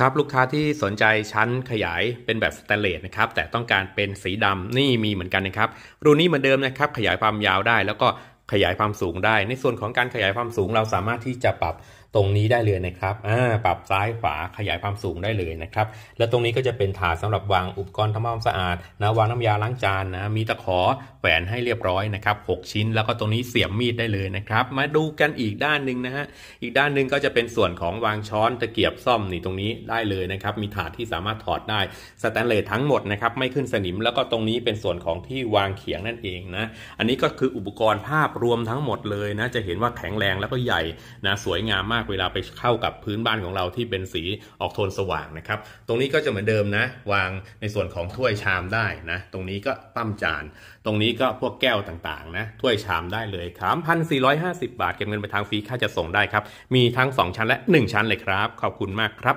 ครับลูกค้าที่สนใจชั้นขยายเป็นแบบสแตนเลสนะครับแต่ต้องการเป็นสีดำนี่มีเหมือนกันนะครับรุ่นนี้เหมือนเดิมนะครับ ขยายความยาวได้ แล้วก็ขยายความสูงได้ ในส่วนของการขยายความสูงเราสามารถที่จะปรับตรงนี้ได้เลยนะครับอ่าปรับซ้ายขวาขยายความสูงได้เลยนะครับ และตรงนี้ก็จะเป็นถาดสาหรับวางอุปกรณ์ทำความสะอาดนะวางน้ำยาล้างจานนะมีตะขอแขวนให้เรียบร้อยนะครับหชิ้น แล้วก็ตรงนี้เสียบมีดได้เลยนะครับมาดูกันอีกด้านหนึ่งนะฮะอีกด้านหนึ่งก็จะเป็นส่วนของวางช้อนตะเกียบซ่อมนี่ตรงนี้ได้เลยนะครับมีถาดที่สามารถถอดได้สแตนเลสทั้งหมดนะครับไม่ขึ้นสนิมแล้วก็ตรงนี้เป็นส่วนของที่วางเขียงนั่นเองนะอันนี้ก็คืออุปกรณ์ภาพรวมทั้งหมดเลยนะ จะเห็นว่าแข็งแรงแล้วก็ใหญ่นะสวยงามมากเวลาไปเข้ากับพื้นบ้านของเราที่เป็นสีออกโทนสว่างนะครับ ตรงนี้ก็จะเหมือนเดิมนะวางในส่วนของถ้วยชามได้นะ ตรงนี้ก็ปั้มจาน ตรงนี้ก็พวกแก้วต่างๆนะ ถ้วยชามได้เลยัร้4 5 0 บาท เก็บเงินไปทางฟรีค่าจะส่งได้ครับ มีทั้ง 2 ชั้นและ 1 ชั้นเลยครับ ขอบคุณมากครับ